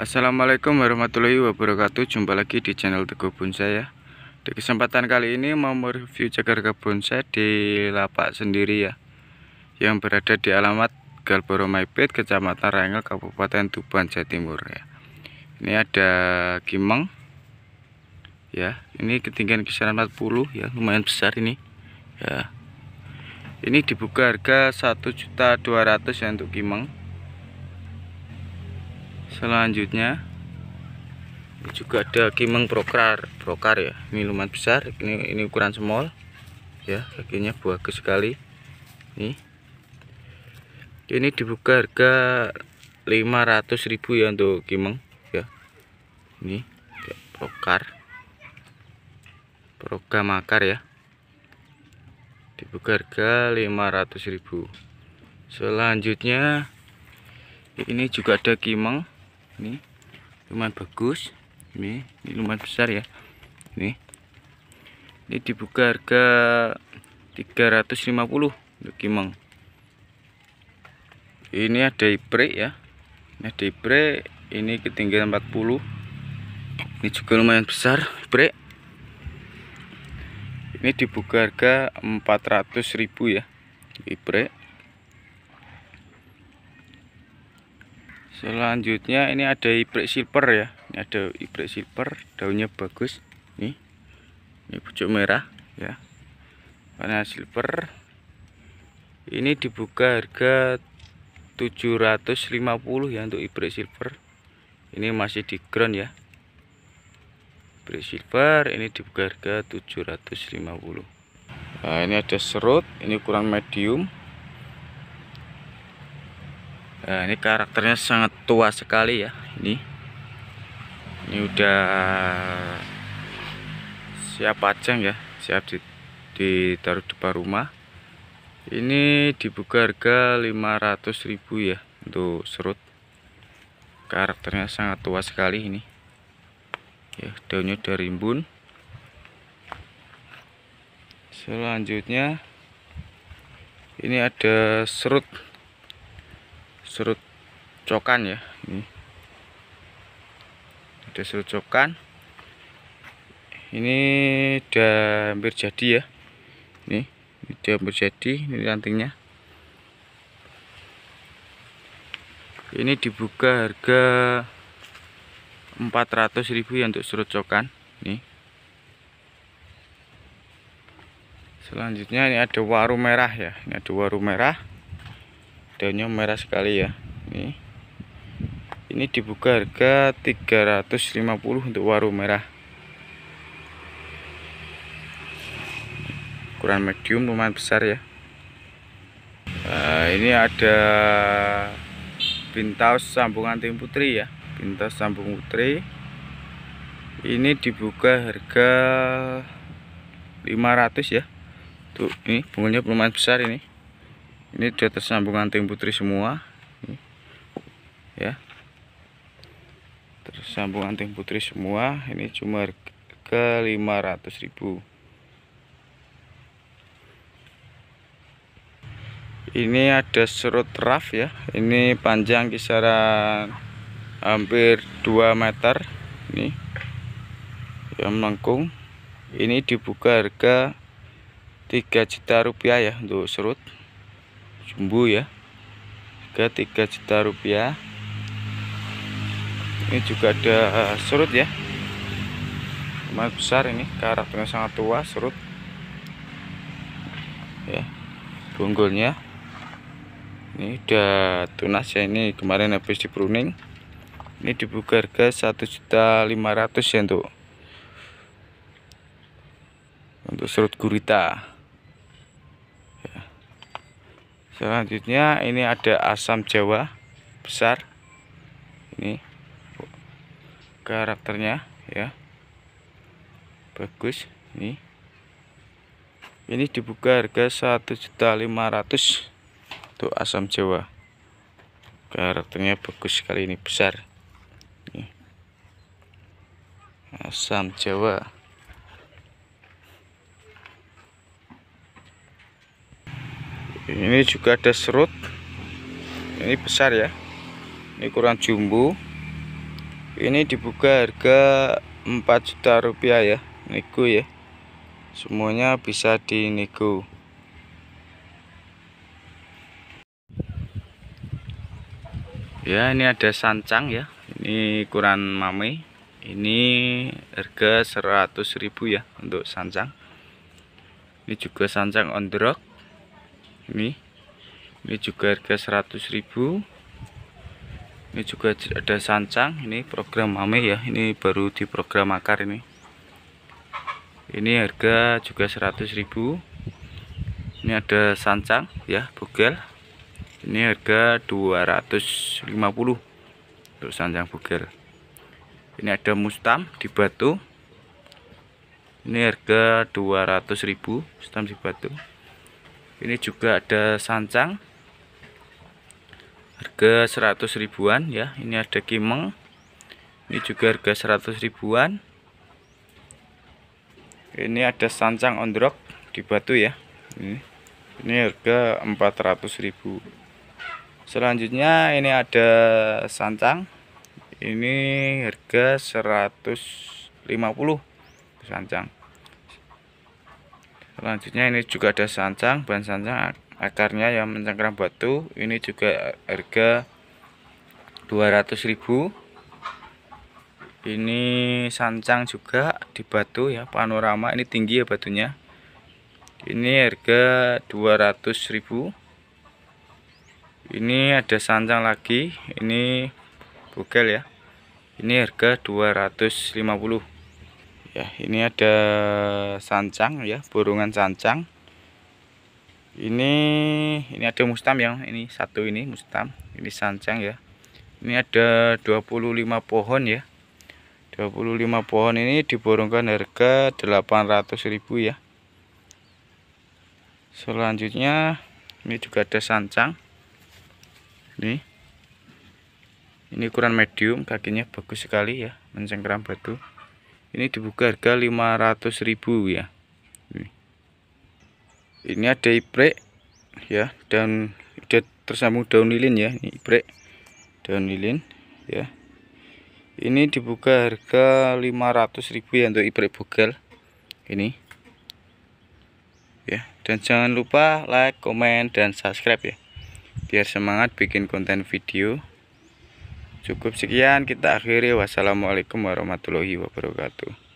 Assalamualaikum warahmatullahi wabarakatuh Jumpa lagi di channel Teguh Bonsai ya Di kesempatan kali ini mau mereview cagar kebun saya di lapak sendiri ya Yang berada di alamat Galboro Maipit, Kecamatan Rangel, Kabupaten Tuban, Jawa Timur ya Ini ada kimeng Ya, ini ketinggian kisaran 40 ya, lumayan besar ini Ya, ini dibuka harga 1.200 ya untuk kimeng selanjutnya ini juga ada kimeng brokar brokar ya minuman besar ini ini ukuran small ya kakinya bagus sekali ini ini dibuka harga 500.000 ya untuk kimeng ya ini ya, brokar program makar ya dibuka harga 500.000 selanjutnya ini juga ada kimeng ini lumayan bagus ini, ini lumayan besar ya ini ini dibuka harga 350 untuk kimeng ini ada ipre ya ini ada ipre ini ketinggian 40 ini juga lumayan besar ipre ini dibuka harga 400.000 ya ipre selanjutnya ini ada hybrid silver ya ini ada hybrid silver daunnya bagus nih ini pucuk merah ya karena silver ini dibuka harga 750 ya untuk hybrid silver ini masih di ground ya hybrid silver ini dibuka harga 750 nah ini ada serut ini kurang medium Nah, ini karakternya sangat tua sekali ya. Ini ini udah siap pajang ya, siap di, ditaruh depan rumah. Ini dibuka harga 500.000 ya untuk serut. Karakternya sangat tua sekali ini. Ya, daunnya udah rimbun. Selanjutnya ini ada serut serut cokan ya ini hmm. ada serut cokan ini udah hampir jadi ya ini udah hampir jadi ini rantingnya ini dibuka harga 400.000 ya untuk serut cokan nih selanjutnya ini ada waru merah ya ini ada waru merah daunnya merah sekali ya ini ini dibuka harga 350 untuk waru merah ukuran medium lumayan besar ya nah, ini ada bintaus sambungan tim putri ya bintaus sambung putri ini dibuka harga 500 ya tuh ini bunganya lumayan besar ini ini di tersambung anting putri semua ya Tersambung anting putri semua ini cuma ke ribu. ini ada serut raf ya ini panjang kisaran hampir 2 meter ini yang melengkung ini dibuka harga 3 juta rupiah ya untuk serut jumbo ya ke 3 juta rupiah ini juga ada serut ya lumayan besar ini karakternya sangat tua serut ya bonggolnya ini udah tunas ya ini kemarin habis di pruning ini dibuka harga 1.500 ya untuk untuk serut gurita selanjutnya ini ada asam jawa besar ini karakternya ya bagus ini ini dibuka harga 1.500 untuk asam jawa karakternya bagus sekali ini besar asam jawa ini juga ada serut ini besar ya ini kurang jumbo ini dibuka harga 4 juta rupiah ya nego ya semuanya bisa dinego ya ini ada sancang ya ini kurang mame ini harga 100.000 ya untuk sancang ini juga sancang on the rock ini ini juga harga 100.000 ini juga ada sancang ini program mame ya ini baru di program akar ini ini harga juga 100.000 ini ada sancang ya bugel ini harga 250 untuk sancang bugel ini ada mustam di batu ini harga 200.000 mustam di batu ini juga ada sancang harga 100 ribuan ya ini ada kimeng ini juga harga 100 ribuan ini ada sancang ondrok di batu ya ini ini harga ribu. selanjutnya ini ada sancang ini harga 150 sancang selanjutnya ini juga ada sancang bahan sancang akarnya yang mencengkram batu ini juga harga 200.000 ini sancang juga di batu ya panorama ini tinggi ya batunya ini harga 200.000 ini ada sancang lagi ini bugel ya ini harga 250 ya ini ada sancang ya burungan sancang ini ini ada mustam yang ini satu ini mustam ini sancang ya ini ada 25 pohon ya 25 pohon ini diborongkan harga 800.000 ya selanjutnya ini juga ada sancang ini ini ukuran medium kakinya bagus sekali ya mencengkeram batu ini dibuka harga 500.000 ya ini ada iprek ya dan udah tersambung daun lilin ya ini iprek daun lilin ya ini dibuka harga 500.000 ya untuk iprek bugel ini ya dan jangan lupa like comment dan subscribe ya biar semangat bikin konten video Cukup sekian kita akhiri. Wassalamualaikum warahmatullahi wabarakatuh.